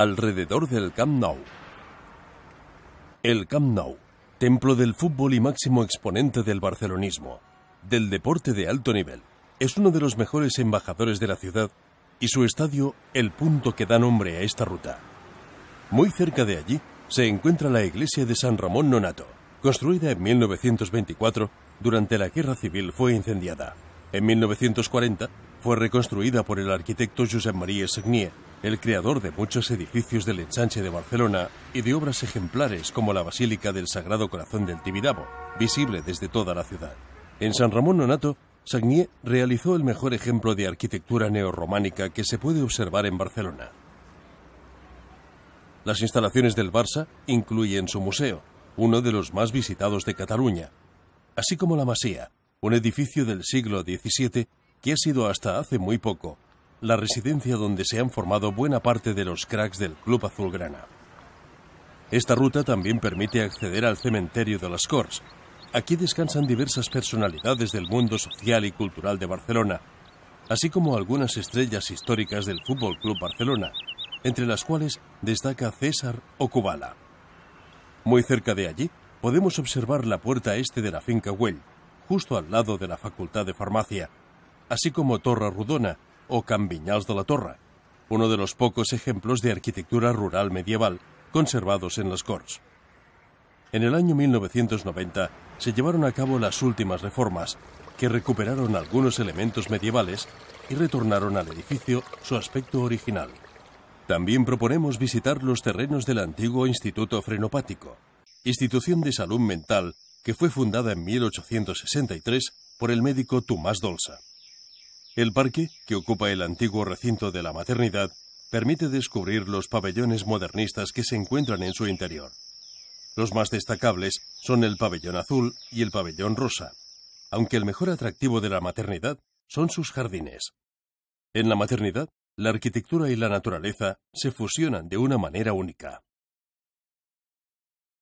alrededor del Camp Nou. El Camp Nou, templo del fútbol y máximo exponente del barcelonismo, del deporte de alto nivel, es uno de los mejores embajadores de la ciudad y su estadio el punto que da nombre a esta ruta. Muy cerca de allí se encuentra la iglesia de San Ramón Nonato, construida en 1924 durante la Guerra Civil fue incendiada. En 1940 fue reconstruida por el arquitecto Josep María Segnier el creador de muchos edificios del ensanche de Barcelona y de obras ejemplares como la Basílica del Sagrado Corazón del Tibidabo, visible desde toda la ciudad. En San Ramón Nonato, Sagnier realizó el mejor ejemplo de arquitectura neorrománica que se puede observar en Barcelona. Las instalaciones del Barça incluyen su museo, uno de los más visitados de Cataluña, así como la Masía, un edificio del siglo XVII que ha sido hasta hace muy poco la residencia donde se han formado buena parte de los cracks del Club Azulgrana. Esta ruta también permite acceder al cementerio de las Corts. Aquí descansan diversas personalidades del mundo social y cultural de Barcelona, así como algunas estrellas históricas del Fútbol Club Barcelona, entre las cuales destaca César Ocubala. Muy cerca de allí podemos observar la puerta este de la finca Güell, justo al lado de la Facultad de Farmacia, así como Torre Rudona, o Cambiñals de la Torre, uno de los pocos ejemplos de arquitectura rural medieval conservados en las Corts. En el año 1990 se llevaron a cabo las últimas reformas, que recuperaron algunos elementos medievales y retornaron al edificio su aspecto original. También proponemos visitar los terrenos del antiguo Instituto Frenopático, institución de salud mental que fue fundada en 1863 por el médico Tomás Dolsa. El parque, que ocupa el antiguo recinto de la maternidad, permite descubrir los pabellones modernistas que se encuentran en su interior. Los más destacables son el pabellón azul y el pabellón rosa, aunque el mejor atractivo de la maternidad son sus jardines. En la maternidad, la arquitectura y la naturaleza se fusionan de una manera única.